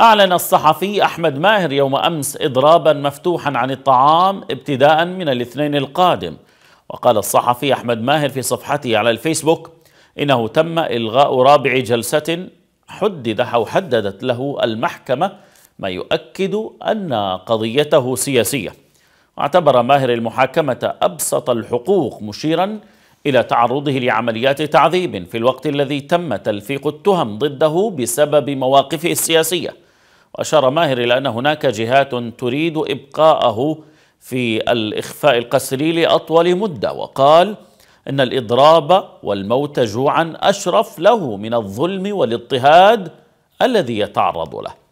أعلن الصحفي أحمد ماهر يوم أمس إضرابا مفتوحا عن الطعام ابتداء من الاثنين القادم وقال الصحفي أحمد ماهر في صفحته على الفيسبوك إنه تم إلغاء رابع جلسة حدد أو حددت له المحكمة ما يؤكد أن قضيته سياسية واعتبر ماهر المحاكمة أبسط الحقوق مشيرا إلى تعرضه لعمليات تعذيب في الوقت الذي تم تلفيق التهم ضده بسبب مواقفه السياسية أشار ماهر إلى أن هناك جهات تريد إبقاءه في الإخفاء القسري لأطول مدة وقال إن الإضراب والموت جوعا أشرف له من الظلم والاضطهاد الذي يتعرض له